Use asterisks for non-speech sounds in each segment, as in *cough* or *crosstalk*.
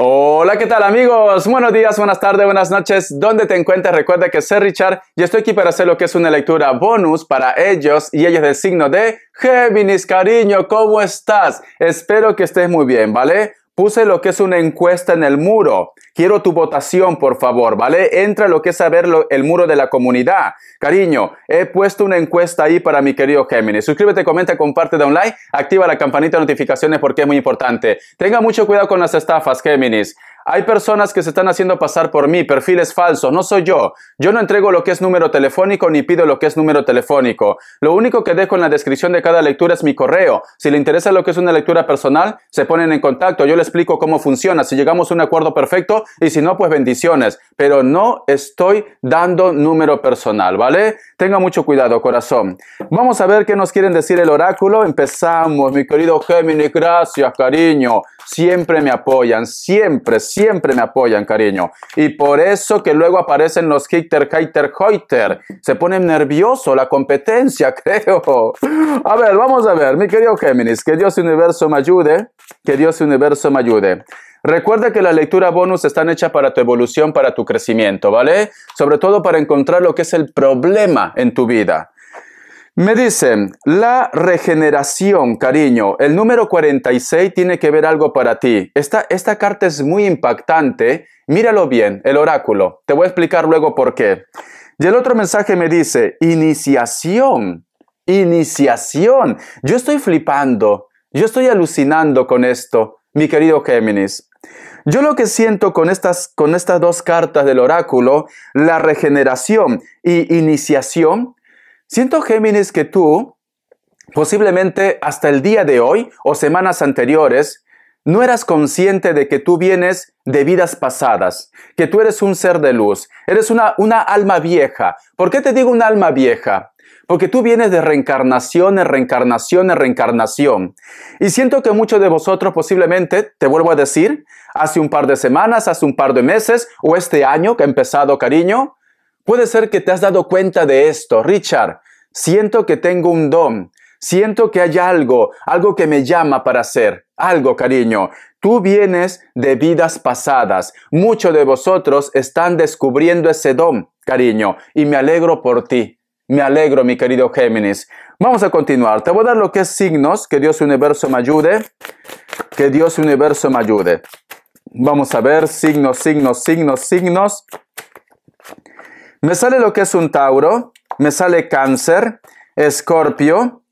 Hola, ¿qué tal amigos? Buenos días, buenas tardes, buenas noches. ¿Dónde te encuentras? Recuerda que soy Richard y estoy aquí para hacer lo que es una lectura bonus para ellos y ellas del signo de Géminis. Cariño, ¿cómo estás? Espero que estés muy bien, ¿vale? Puse lo que es una encuesta en el muro. Quiero tu votación, por favor, ¿vale? Entra lo que es saber el muro de la comunidad. Cariño, he puesto una encuesta ahí para mi querido Géminis. Suscríbete, comenta, comparte, da un like, activa la campanita de notificaciones porque es muy importante. Tenga mucho cuidado con las estafas, Géminis. Hay personas que se están haciendo pasar por mí, perfiles falsos, no soy yo. Yo no entrego lo que es número telefónico ni pido lo que es número telefónico. Lo único que dejo en la descripción de cada lectura es mi correo. Si le interesa lo que es una lectura personal, se ponen en contacto, yo le explico cómo funciona, si llegamos a un acuerdo perfecto y si no, pues bendiciones. Pero no estoy dando número personal, ¿vale? Tenga mucho cuidado, corazón. Vamos a ver qué nos quieren decir el oráculo. Empezamos, mi querido Géminis, gracias, cariño. Siempre me apoyan, siempre, siempre siempre me apoyan, cariño. Y por eso que luego aparecen los hitter, kaiter hoiter. Se pone nervioso la competencia, *laughs* creo. A ver, vamos a ver, mi querido Géminis, que Dios universo me ayude, que Dios universo me ayude. Recuerda que la lectura bonus están hechas para tu evolución, para tu crecimiento, ¿vale? Sobre todo para encontrar lo que es el problema en tu vida. Me dicen, la regeneración, cariño, el número 46 tiene que ver algo para ti. Esta, esta carta es muy impactante. Míralo bien, el oráculo. Te voy a explicar luego por qué. Y el otro mensaje me dice, iniciación, iniciación. Yo estoy flipando, yo estoy alucinando con esto, mi querido Géminis. Yo lo que siento con estas, con estas dos cartas del oráculo, la regeneración y iniciación, Siento, Géminis, que tú, posiblemente hasta el día de hoy o semanas anteriores, no eras consciente de que tú vienes de vidas pasadas, que tú eres un ser de luz, eres una, alma vieja. ¿Por qué te digo una alma vieja? Porque tú vienes de reencarnación en reencarnación en reencarnación. Y siento que muchos de vosotros posiblemente, te vuelvo a decir, hace un par de semanas, hace un par de meses o este año que ha empezado, cariño, puede ser que te has dado cuenta de esto. Richard, Siento que tengo un don. Siento que hay algo, algo que me llama para hacer. Algo, cariño. Tú vienes de vidas pasadas. Muchos de vosotros están descubriendo ese don, cariño. Y me alegro por ti. Me alegro, mi querido Géminis. Vamos a continuar. Te voy a dar lo que es signos. Que Dios universo me ayude. Que Dios universo me ayude. Vamos a ver. Signos, signos, signos, signos. Me sale lo que es un Tauro me sale cáncer, escorpio,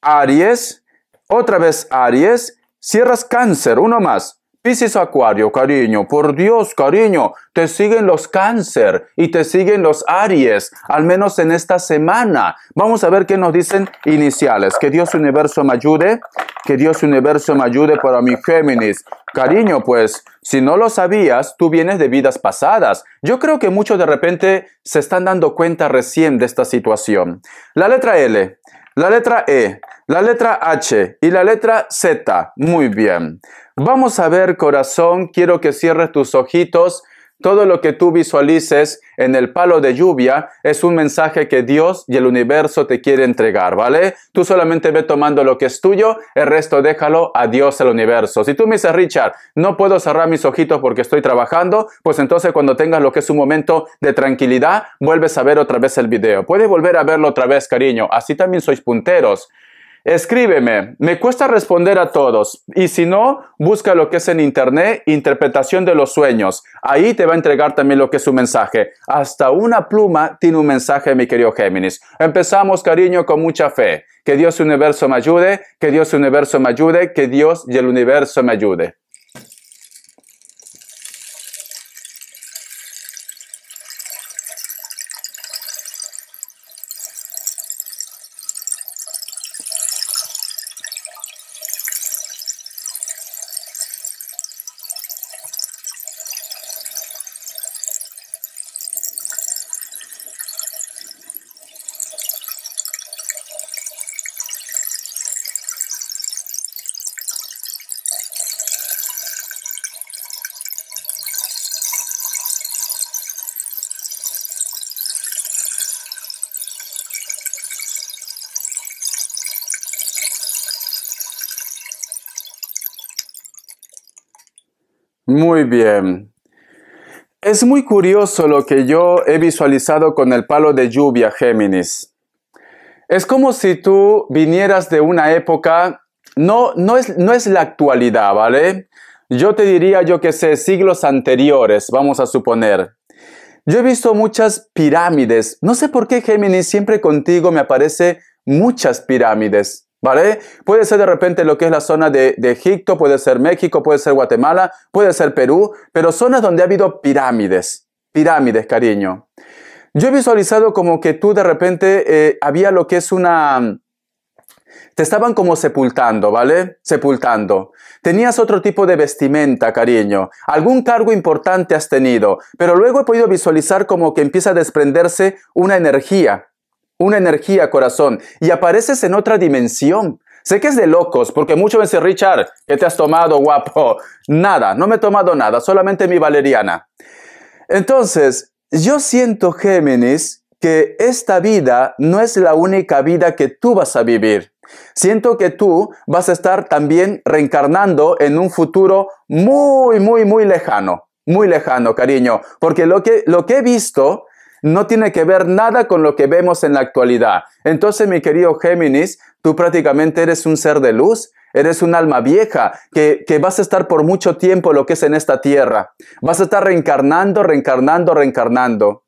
aries, otra vez aries, cierras cáncer, uno más. Piscis Acuario, cariño, por Dios, cariño, te siguen los cáncer y te siguen los Aries, al menos en esta semana. Vamos a ver qué nos dicen iniciales. Que Dios Universo me ayude, que Dios Universo me ayude para mi Géminis, Cariño, pues, si no lo sabías, tú vienes de vidas pasadas. Yo creo que muchos de repente se están dando cuenta recién de esta situación. La letra L, la letra E, la letra H y la letra Z. Muy bien. Vamos a ver, corazón, quiero que cierres tus ojitos todo lo que tú visualices en el palo de lluvia es un mensaje que Dios y el universo te quiere entregar, ¿vale? Tú solamente ve tomando lo que es tuyo, el resto déjalo a Dios, al universo. Si tú me dices, Richard, no puedo cerrar mis ojitos porque estoy trabajando, pues entonces cuando tengas lo que es un momento de tranquilidad, vuelves a ver otra vez el video. Puedes volver a verlo otra vez, cariño. Así también sois punteros. Escríbeme, me cuesta responder a todos y si no, busca lo que es en internet, interpretación de los sueños. Ahí te va a entregar también lo que es su mensaje. Hasta una pluma tiene un mensaje, mi querido Géminis. Empezamos, cariño, con mucha fe. Que Dios y el universo me ayude, que Dios y el universo me ayude, que Dios y el universo me ayude. Muy bien. Es muy curioso lo que yo he visualizado con el palo de lluvia, Géminis. Es como si tú vinieras de una época, no, no, es, no es la actualidad, ¿vale? Yo te diría, yo que sé, siglos anteriores, vamos a suponer. Yo he visto muchas pirámides. No sé por qué, Géminis, siempre contigo me aparece muchas pirámides. ¿Vale? Puede ser de repente lo que es la zona de, de, Egipto, puede ser México, puede ser Guatemala, puede ser Perú, pero zonas donde ha habido pirámides, pirámides, cariño. Yo he visualizado como que tú de repente eh, había lo que es una... Te estaban como sepultando, ¿vale? Sepultando. Tenías otro tipo de vestimenta, cariño. Algún cargo importante has tenido, pero luego he podido visualizar como que empieza a desprenderse una energía, una energía, corazón, y apareces en otra dimensión. Sé que es de locos, porque mucho me Richard, ¿qué te has tomado, guapo? Nada, no me he tomado nada, solamente mi valeriana. Entonces, yo siento, Géminis, que esta vida no es la única vida que tú vas a vivir. Siento que tú vas a estar también reencarnando en un futuro muy, muy, muy lejano. Muy lejano, cariño. Porque lo que, lo que he visto no tiene que ver nada con lo que vemos en la actualidad. Entonces, mi querido Géminis, tú prácticamente eres un ser de luz, Eres un alma vieja que, vas a estar por mucho tiempo lo que es en esta tierra. Vas a estar reencarnando, reencarnando, reencarnando.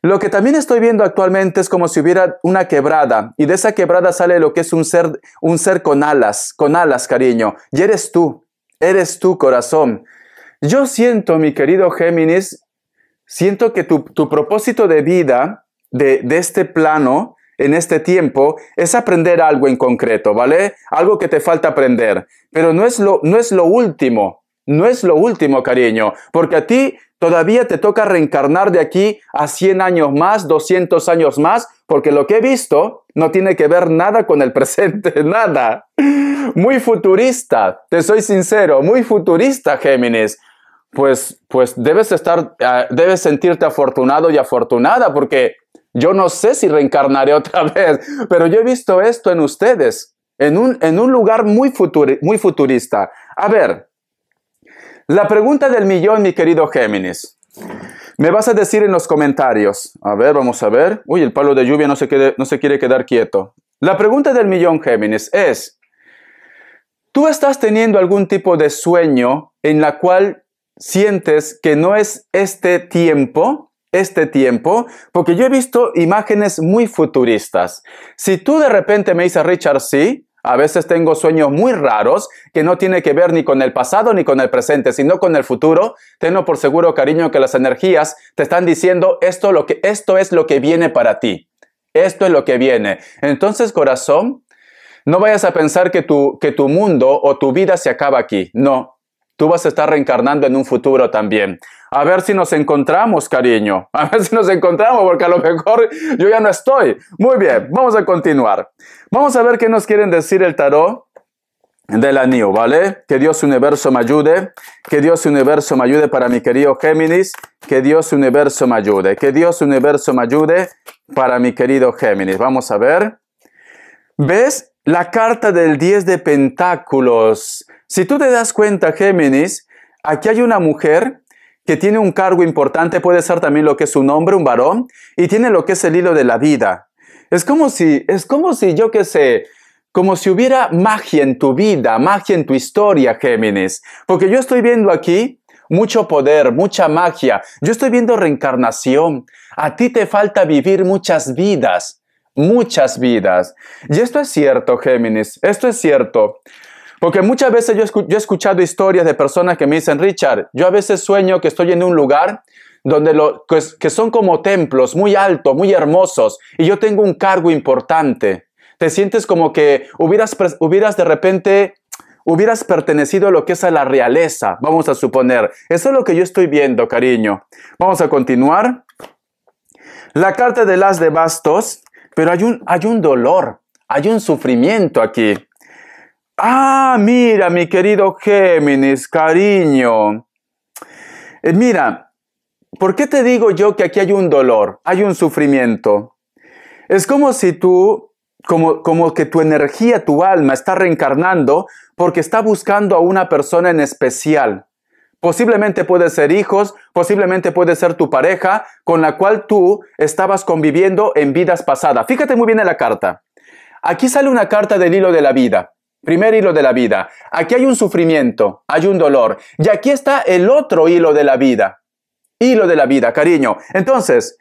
Lo que también estoy viendo actualmente es como si hubiera una quebrada y de esa quebrada sale lo que es un ser, un ser con alas, con alas, cariño. Y eres tú, eres tú, corazón. Yo siento, mi querido Géminis, Siento que tu, propósito de vida de, de este plano en este tiempo es aprender algo en concreto, ¿vale? Algo que te falta aprender. Pero no es lo, no es lo último, no es lo último, cariño, porque a ti todavía te toca reencarnar de aquí a 100 años más, 200 años más, porque lo que he visto no tiene que ver nada con el *laughs* presente, nada. Muy futurista, te soy sincero, muy futurista, Géminis pues, pues debes estar, ah, debes sentirte afortunado y afortunada, porque yo no sé si reencarnaré *laughs* otra vez, pero yo he visto esto en ustedes, en un, en un lugar muy, muy futurista. A ver, la pregunta del millón, mi querido Géminis. Me vas a decir en los comentarios. A ver, vamos a ver. Uy, el palo de lluvia no se, no se quiere quedar quieto. La pregunta del millón, Géminis, es, ¿tú estás teniendo algún tipo de sueño en la cual sientes que no es este tiempo, este tiempo, porque yo he visto imágenes muy futuristas. Si tú de repente me dices, Richard, sí, a veces tengo sueños muy raros que no tiene que ver ni con el pasado ni con el presente, sino con el futuro. Tengo por seguro, cariño, que las energías te están diciendo esto, lo que, esto es lo que viene para ti. Esto es lo que viene. Entonces, corazón, no vayas a pensar que tu, que tu mundo o tu vida se acaba aquí. No, tú vas a estar reencarnando en un futuro también. A ver si nos encontramos, cariño. *laughs* A ver si nos encontramos, porque a lo mejor yo ya no estoy. Muy bien, vamos a continuar. Vamos a ver qué nos quieren decir el tarot del anillo, ¿vale? Que Dios universo me ayude, que Dios universo me ayude para mi querido Géminis, que Dios universo me ayude, que Dios universo me ayude para mi querido Géminis. Vamos a ver. ¿Ves? La carta del 10 de pentáculos si tú te das cuenta, Géminis, aquí hay una mujer que tiene un cargo importante, puede ser también lo que es un hombre, un varón, y tiene lo que es el hilo de la vida. Es como si, es como si, yo qué sé, como si hubiera magia en tu vida, magia en tu historia, Géminis. Porque yo estoy viendo aquí mucho poder, mucha magia. Yo estoy viendo reencarnación. A ti te falta vivir muchas vidas, muchas vidas. Y esto es cierto, Géminis, esto es cierto. Porque muchas veces yo, he escuchado historias de personas que me dicen, Richard, yo a veces sueño que estoy en un lugar donde lo, pues, que, son como templos muy altos, muy hermosos, y yo tengo un cargo importante. Te sientes como que hubieras, hubieras de repente hubieras pertenecido a lo que es a la realeza, vamos a suponer. Eso es lo que yo estoy viendo, cariño. Vamos a continuar. La carta de las de bastos, pero hay un, hay un dolor, hay un sufrimiento aquí. Ah, mira, mi querido Géminis, cariño. Eh, mira, ¿por qué te digo yo que aquí hay un dolor, hay un sufrimiento? Es como si tú, como, como que tu energía, tu alma está reencarnando porque está buscando a una persona en especial. Posiblemente puede ser hijos, posiblemente puede ser tu pareja con la cual tú estabas conviviendo en vidas pasadas. Fíjate muy bien en la carta. Aquí sale una carta del hilo de la vida. Primer hilo de la vida. Aquí hay un sufrimiento, hay un dolor. Y aquí está el otro hilo de la vida. Hilo de la vida, cariño. Entonces,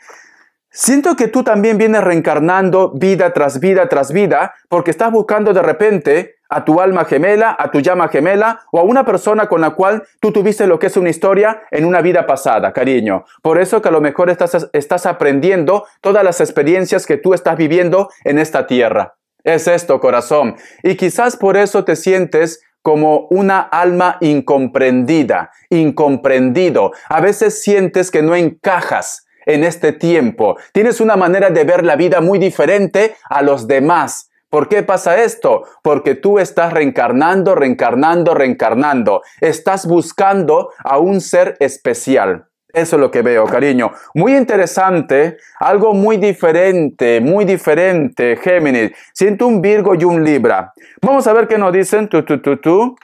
siento que tú también vienes reencarnando vida tras vida tras vida porque estás buscando de repente a tu alma gemela, a tu llama gemela o a una persona con la cual tú tuviste lo que es una historia en una vida pasada, cariño. Por eso que a lo mejor estás, estás aprendiendo todas las experiencias que tú estás viviendo en esta tierra. Es esto, corazón. Y quizás por eso te sientes como una alma incomprendida, incomprendido. A veces sientes que no encajas en este tiempo. Tienes una manera de ver la vida muy diferente a los demás. ¿Por qué pasa esto? Porque tú estás reencarnando, reencarnando, reencarnando. Estás buscando a un ser especial. Eso es lo que veo, cariño. Muy interesante, algo muy diferente, muy diferente, Géminis. Siento un Virgo y un Libra. Vamos a ver qué nos dicen. Tú, tú, tú, tú.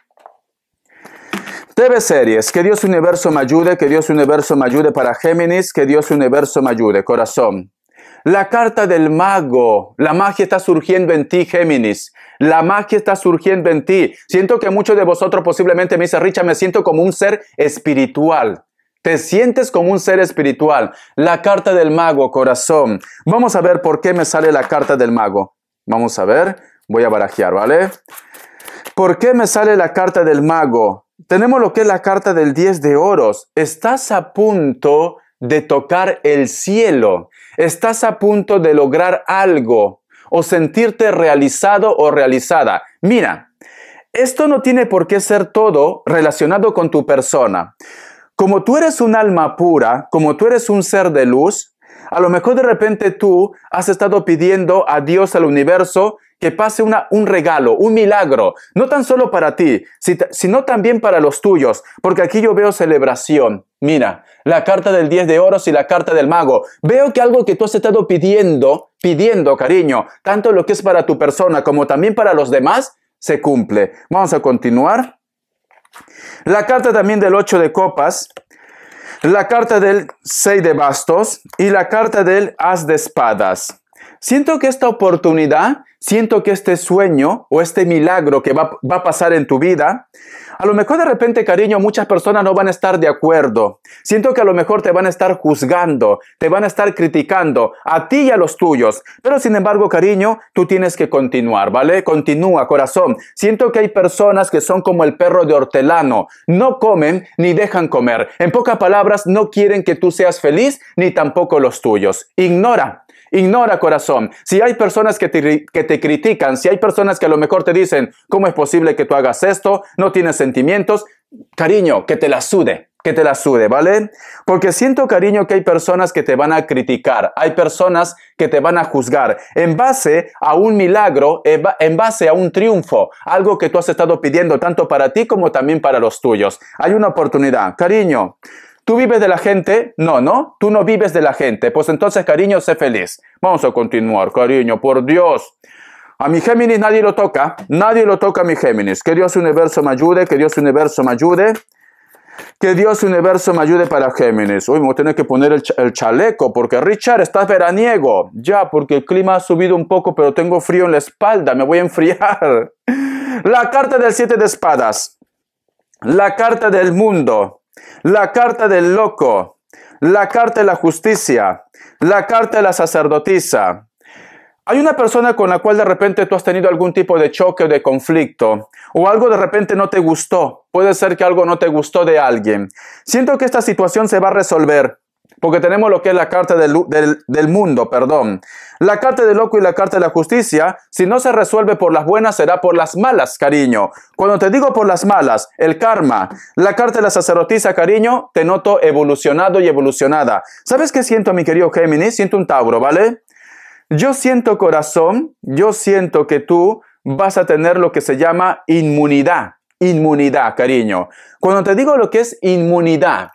TV series, que Dios Universo me ayude, que Dios Universo me ayude para Géminis, que Dios Universo me ayude, corazón. La carta del mago, la magia está surgiendo en ti, Géminis. La magia está surgiendo en ti. Siento que muchos de vosotros posiblemente me dicen, Richard, me siento como un ser espiritual. Te sientes como un ser espiritual. La carta del mago, corazón. Vamos a ver por qué me sale la carta del mago. Vamos a ver. Voy a barajear, ¿vale? ¿Por qué me sale la carta del mago? Tenemos lo que es la carta del 10 de oros. Estás a punto de tocar el cielo. Estás a punto de lograr algo o sentirte realizado o realizada. Mira, esto no tiene por qué ser todo relacionado con tu persona. Como tú eres un alma pura, como tú eres un ser de luz, a lo mejor de repente tú has estado pidiendo a Dios, al universo, que pase una, un regalo, un milagro, no tan solo para ti, sino también para los tuyos, porque aquí yo veo celebración. Mira, la carta del 10 de oros y la carta del mago. Veo que algo que tú has estado pidiendo, pidiendo, cariño, tanto lo que es para tu persona como también para los demás, se cumple. Vamos a continuar. La carta también del 8 de copas, la carta del 6 de bastos y la carta del as de espadas. Siento que esta oportunidad, siento que este sueño o este milagro que va, a pasar en tu vida, a lo mejor de repente, cariño, muchas personas no van a estar de acuerdo. Siento que a lo mejor te van a estar juzgando, te van a estar criticando, a ti y a los tuyos. Pero sin embargo, cariño, tú tienes que continuar, ¿vale? Continúa, corazón. Siento que hay personas que son como el perro de hortelano. No comen ni dejan comer. En pocas palabras, no quieren que tú seas feliz ni tampoco los tuyos. Ignora, Ignora corazón. Si hay personas que te, que te critican, si hay personas que a lo mejor te dicen, ¿cómo es posible que tú hagas esto? No tienes sentimientos. Cariño, que te la sude que te la sude, ¿vale? Porque siento cariño que hay personas que te van a criticar, hay personas que te van a juzgar en base a un milagro, en base a un triunfo, algo que tú has estado pidiendo tanto para ti como también para los tuyos. Hay una oportunidad, cariño. ¿Tú vives de la gente? No, ¿no? Tú no vives de la gente. Pues entonces, cariño, sé feliz. Vamos a continuar, cariño, por Dios. A mi Géminis nadie lo toca. Nadie lo toca a mi Géminis. Que Dios universo me ayude, que Dios universo me ayude. Que Dios universo me ayude para Géminis. Uy, me voy a tener que poner el, el, chaleco porque Richard, estás veraniego. Ya, porque el clima ha subido un poco, pero tengo frío en la espalda, me voy a enfriar. *laughs* La carta del siete de espadas. La carta del mundo la carta del loco, la carta de la justicia, la carta de la sacerdotisa. Hay una persona con la cual de repente tú has tenido algún tipo de choque o de conflicto, o algo de repente no te gustó, puede ser que algo no te gustó de alguien. Siento que esta situación se va a resolver, porque tenemos lo que es la carta del, mundo, perdón. La carta del loco y la carta de la justicia, si no se resuelve por las buenas, será por las malas, cariño. Cuando te digo por las malas, el karma, la carta de la sacerdotisa, cariño, te noto evolucionado y evolucionada. ¿Sabes qué siento, mi querido Géminis? Siento un Tauro, ¿vale? Yo siento corazón, yo siento que tú vas a tener lo que se llama inmunidad. Inmunidad, cariño. Cuando te digo lo que es inmunidad,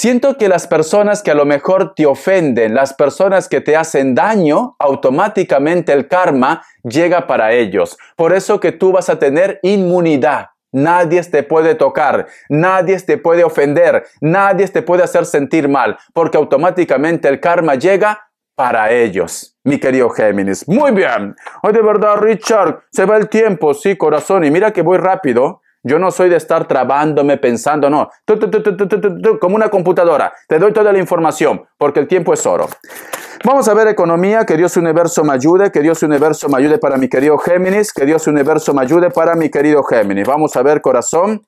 Siento que las personas que a lo mejor te ofenden, las personas que te hacen daño, automáticamente el karma llega para ellos. Por eso que tú vas a tener inmunidad. Nadie te puede tocar, nadie te puede ofender, nadie te puede hacer sentir mal, porque automáticamente el karma llega para ellos, mi querido Géminis. Muy bien. Hoy de verdad, Richard, se va el tiempo, sí, corazón, y mira que voy rápido. Yo no soy de estar trabándome, pensando, no. como una computadora. Te doy toda la información, porque el tiempo es oro. Vamos a ver economía, que Dios universo me ayude, que Dios universo me ayude para mi querido Géminis, que Dios universo me ayude para mi querido Géminis. Vamos a ver corazón.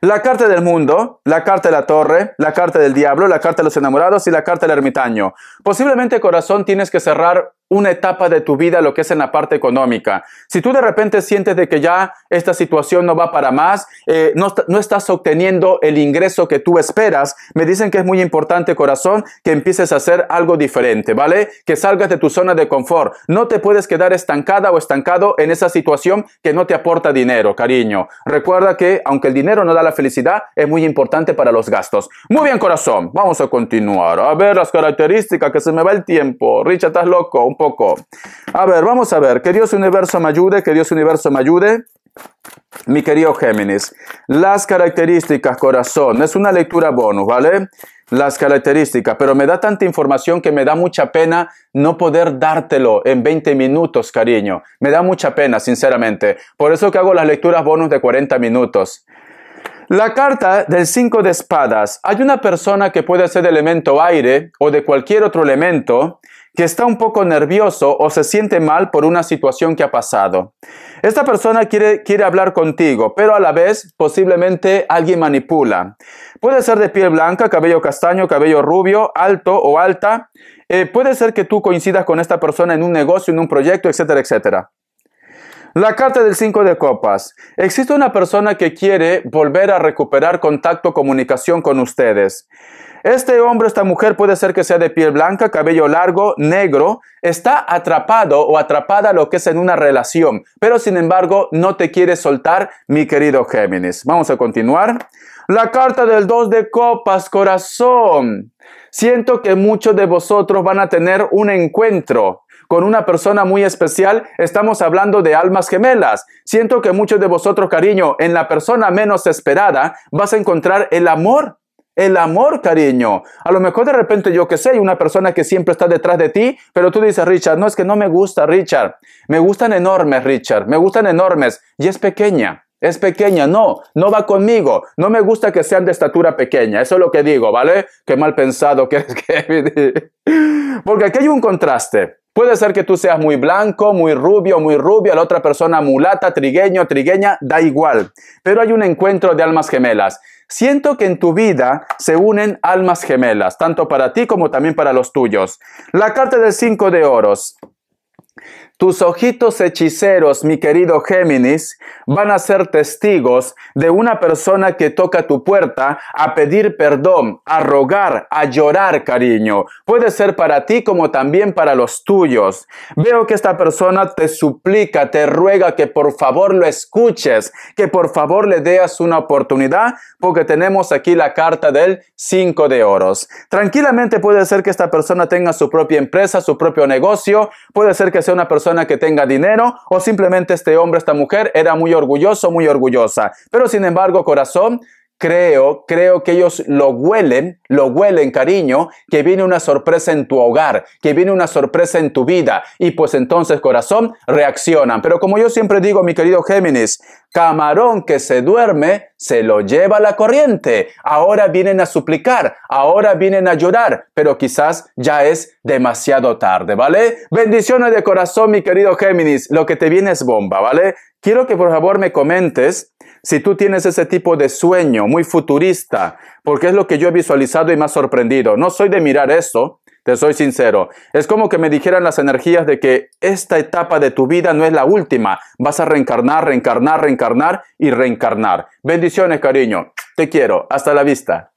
La carta del mundo, la carta de la torre, la carta del diablo, la carta de los enamorados y la carta del ermitaño. Posiblemente corazón tienes que cerrar una etapa de tu vida, lo que es en la parte económica. Si tú de repente sientes de que ya esta situación no va para más, eh, no, no, estás obteniendo el ingreso que tú esperas, me dicen que es muy importante, corazón, que empieces a hacer algo diferente, ¿vale? Que salgas de tu zona de confort. No te puedes quedar estancada o estancado en esa situación que no te aporta dinero, cariño. Recuerda que aunque el dinero no da la felicidad, es muy importante para los gastos. Muy bien, corazón, vamos a continuar. A ver las características, que se me va el tiempo. Richard, estás loco poco. A ver, vamos a ver. Que Dios universo me ayude, que Dios universo me ayude. Mi querido Géminis, las características, corazón, es una lectura bonus, ¿vale? Las características, pero me da tanta información que me da mucha pena no poder dártelo en 20 minutos, cariño. Me da mucha pena, sinceramente. Por eso que hago las lecturas bonus de 40 minutos. La carta del 5 de espadas. Hay una persona que puede ser de elemento aire o de cualquier otro elemento que está un poco nervioso o se siente mal por una situación que ha pasado. Esta persona quiere, quiere hablar contigo, pero a la vez posiblemente alguien manipula. Puede ser de piel blanca, cabello castaño, cabello rubio, alto o alta. Eh, puede ser que tú coincidas con esta persona en un negocio, en un proyecto, etcétera, etcétera. La carta del 5 de copas. Existe una persona que quiere volver a recuperar contacto, comunicación con ustedes. Este hombre, esta mujer puede ser que sea de piel blanca, cabello largo, negro, está atrapado o atrapada lo que es en una relación, pero sin embargo no te quiere soltar, mi querido Géminis. Vamos a continuar. La carta del 2 de copas, corazón. Siento que muchos de vosotros van a tener un encuentro, con una persona muy especial, estamos hablando de almas gemelas. Siento que muchos de vosotros, cariño, en la persona menos esperada vas a encontrar el amor el amor, cariño. A lo mejor de repente, yo que sé, una persona que siempre está detrás de ti, pero tú dices, Richard, no es que no me gusta, Richard. Me gustan enormes, Richard. Me gustan enormes. Y es pequeña. Es pequeña, no, no va conmigo. No me gusta que sean de estatura pequeña. Eso es lo que digo, ¿vale? Qué mal pensado que es que... *laughs* Porque aquí hay un contraste. Puede ser que tú seas muy blanco, muy rubio, muy rubia, la otra persona mulata, trigueño, trigueña, da igual. Pero hay un encuentro de almas gemelas. Siento que en tu vida se unen almas gemelas, tanto para ti como también para los tuyos. La carta del cinco de oros. Tus ojitos hechiceros, mi querido Géminis, van a ser testigos de una persona que toca tu puerta a pedir perdón, a rogar, a llorar, cariño. Puede ser para ti como también para los tuyos. Veo que esta persona te suplica, te ruega que por favor lo escuches, que por favor le deas una oportunidad, porque tenemos aquí la carta del 5 de oros. Tranquilamente puede ser que esta persona tenga su propia empresa, su propio negocio, puede ser que sea una persona que tenga dinero o simplemente este hombre, esta mujer era muy orgulloso, muy orgullosa. Pero sin embargo, corazón, creo, creo que ellos lo huelen, lo huelen, cariño, que viene una sorpresa en tu hogar, que viene una sorpresa en tu vida. Y pues entonces, corazón, reaccionan. Pero como yo siempre digo, mi querido Géminis, camarón que se duerme, se lo lleva la corriente. Ahora vienen a suplicar, ahora vienen a llorar, pero quizás ya es demasiado tarde, ¿vale? Bendiciones de corazón, mi querido Géminis. Lo que te viene es bomba, ¿vale? Quiero que por favor me comentes si tú tienes ese tipo de sueño muy futurista, porque es lo que yo he visualizado y me ha sorprendido, no soy de mirar eso, te soy sincero. Es como que me dijeran las energías de que esta etapa de tu vida no es la última. Vas a reencarnar, reencarnar, reencarnar y reencarnar. Bendiciones, cariño. Te quiero. Hasta la vista.